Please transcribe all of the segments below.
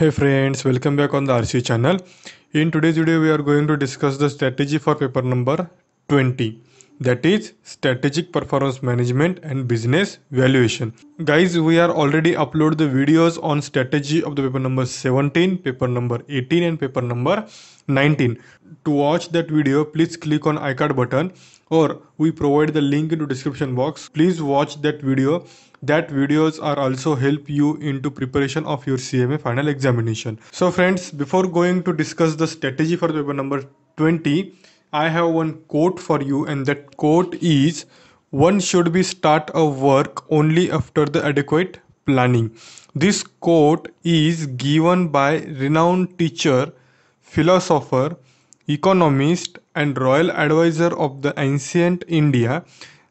Hey friends, welcome back on the RC channel. In today's video, we are going to discuss the strategy for paper number 20 that is strategic performance management and business valuation guys we are already upload the videos on strategy of the paper number 17 paper number 18 and paper number 19 to watch that video please click on icard button or we provide the link in the description box please watch that video that videos are also help you into preparation of your CMA final examination. So friends, before going to discuss the strategy for paper number 20, I have one quote for you and that quote is one should be start a work only after the adequate planning. This quote is given by renowned teacher, philosopher, economist and royal advisor of the ancient India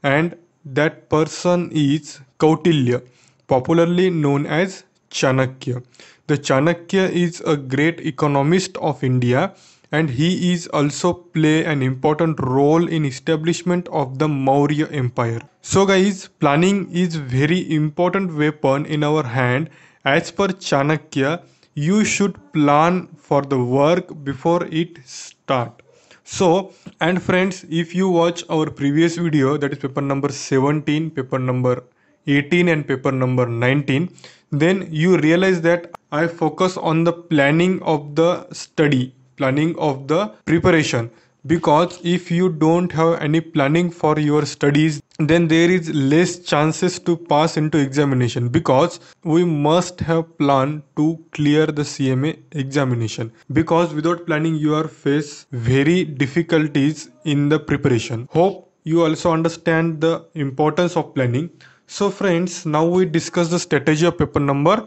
and that person is Kautilya, popularly known as Chanakya. The Chanakya is a great economist of India and he is also play an important role in establishment of the Maurya Empire. So guys, planning is very important weapon in our hand. As per Chanakya, you should plan for the work before it start. So, and friends, if you watch our previous video, that is paper number 17, paper number 18 and paper number 19 then you realize that i focus on the planning of the study planning of the preparation because if you don't have any planning for your studies then there is less chances to pass into examination because we must have plan to clear the cma examination because without planning you are face very difficulties in the preparation hope you also understand the importance of planning so friends, now we discuss the strategy of paper number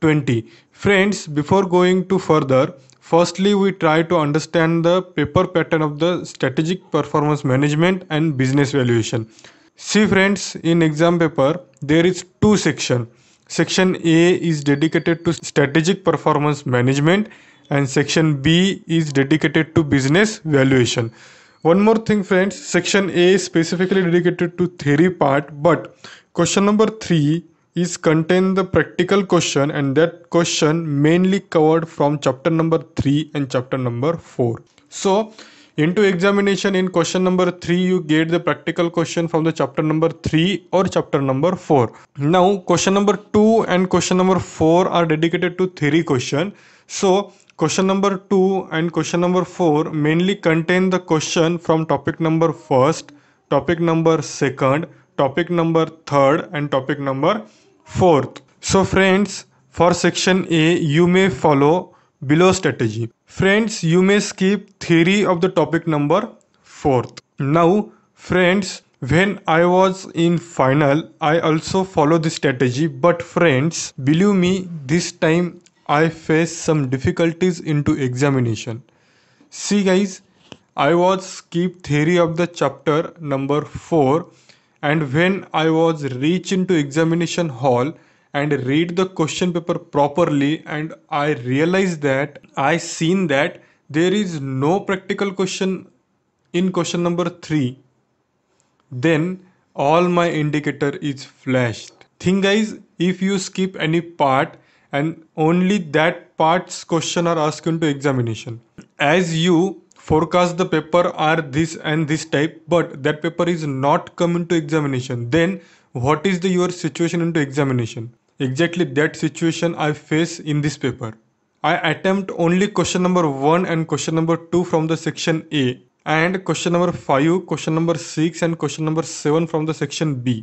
20. Friends, before going to further, firstly we try to understand the paper pattern of the strategic performance management and business valuation. See friends, in exam paper, there is two section. Section A is dedicated to strategic performance management and section B is dedicated to business valuation. One more thing friends, section A is specifically dedicated to theory part but Question number 3 is contain the practical question and that question mainly covered from chapter number 3 and chapter number 4. So into examination in question number 3 you get the practical question from the chapter number 3 or chapter number 4 now question number 2 and question number 4 are dedicated to theory question so question number 2 and question number 4 mainly contain the question from topic number first topic number second topic number third and topic number fourth. So, friends, for section A, you may follow below strategy. Friends, you may skip theory of the topic number fourth. Now, friends, when I was in final, I also follow the strategy, but friends, believe me, this time I faced some difficulties into examination. See, guys, I was skip theory of the chapter number 4 and when I was reach into examination hall and read the question paper properly and I realized that I seen that there is no practical question in question number 3 then all my indicator is flashed thing guys if you skip any part and only that part's question are asked into examination as you forecast the paper are this and this type but that paper is not coming to examination then what is the your situation into examination exactly that situation i face in this paper i attempt only question number 1 and question number 2 from the section a and question number 5 question number 6 and question number 7 from the section b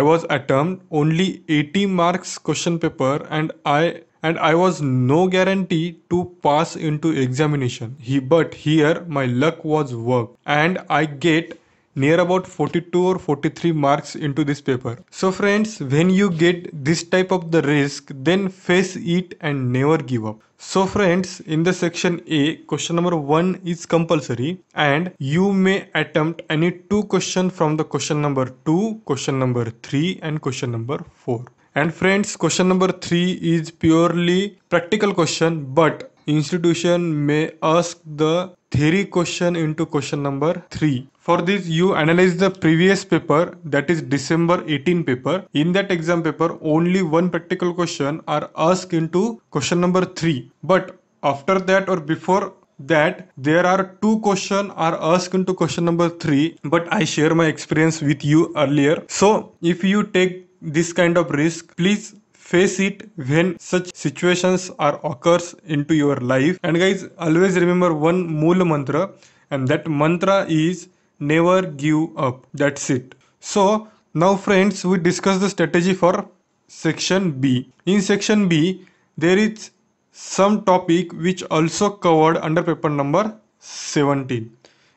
i was attempt only 80 marks question paper and i and I was no guarantee to pass into examination. He, but here my luck was work and I get near about 42 or 43 marks into this paper. So friends, when you get this type of the risk, then face it and never give up. So friends, in the section A, question number 1 is compulsory and you may attempt any two questions from the question number 2, question number 3 and question number 4 and friends question number 3 is purely practical question but institution may ask the theory question into question number 3 for this you analyze the previous paper that is december 18 paper in that exam paper only one practical question are asked into question number 3 but after that or before that there are two question are asked into question number 3 but i share my experience with you earlier so if you take this kind of risk, please face it when such situations are occurs into your life and guys always remember one mool mantra and that mantra is never give up that's it so now friends we discuss the strategy for section b in section b there is some topic which also covered under paper number 17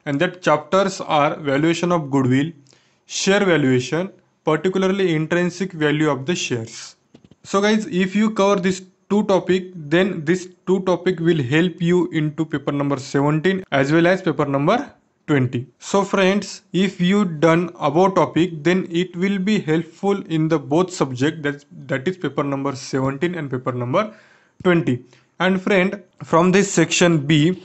and that chapters are valuation of goodwill share valuation particularly intrinsic value of the shares. So guys, if you cover this two topic, then this two topic will help you into paper number 17 as well as paper number 20. So friends, if you done about topic, then it will be helpful in the both subject that, that is paper number 17 and paper number 20. And friend, from this section B,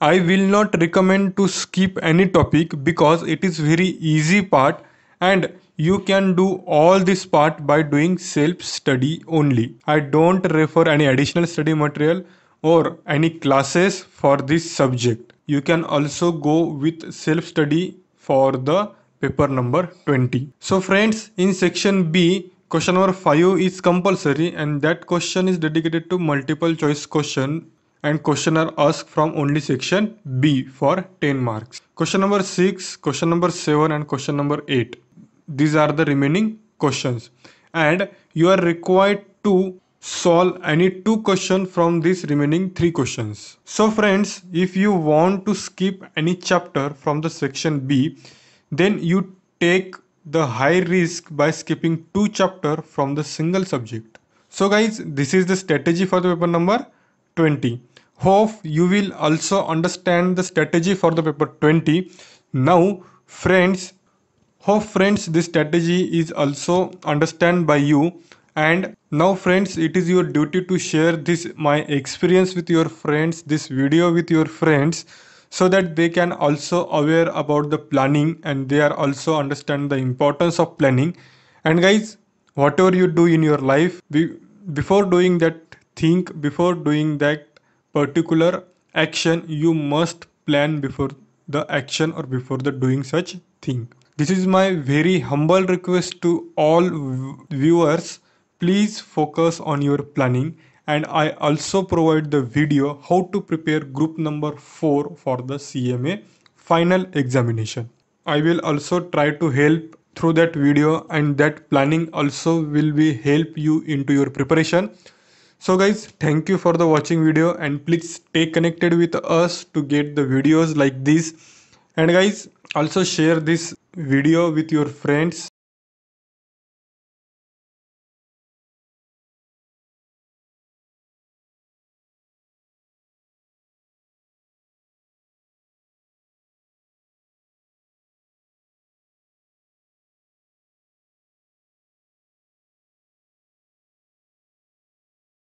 I will not recommend to skip any topic because it is very easy part and you can do all this part by doing self study only. I don't refer any additional study material or any classes for this subject. You can also go with self study for the paper number 20. So friends, in section B, question number 5 is compulsory and that question is dedicated to multiple choice question and question are asked from only section B for 10 marks. Question number 6, question number 7 and question number 8 these are the remaining questions and you are required to solve any two questions from these remaining three questions so friends if you want to skip any chapter from the section b then you take the high risk by skipping two chapter from the single subject so guys this is the strategy for the paper number 20 hope you will also understand the strategy for the paper 20 now friends Hope friends this strategy is also understood by you and now friends it is your duty to share this my experience with your friends this video with your friends so that they can also aware about the planning and they are also understand the importance of planning and guys whatever you do in your life be, before doing that think before doing that particular action you must plan before the action or before the doing such thing this is my very humble request to all viewers. Please focus on your planning and I also provide the video how to prepare group number 4 for the CMA final examination. I will also try to help through that video and that planning also will be help you into your preparation. So guys, thank you for the watching video and please stay connected with us to get the videos like this. And guys, also share this video with your friends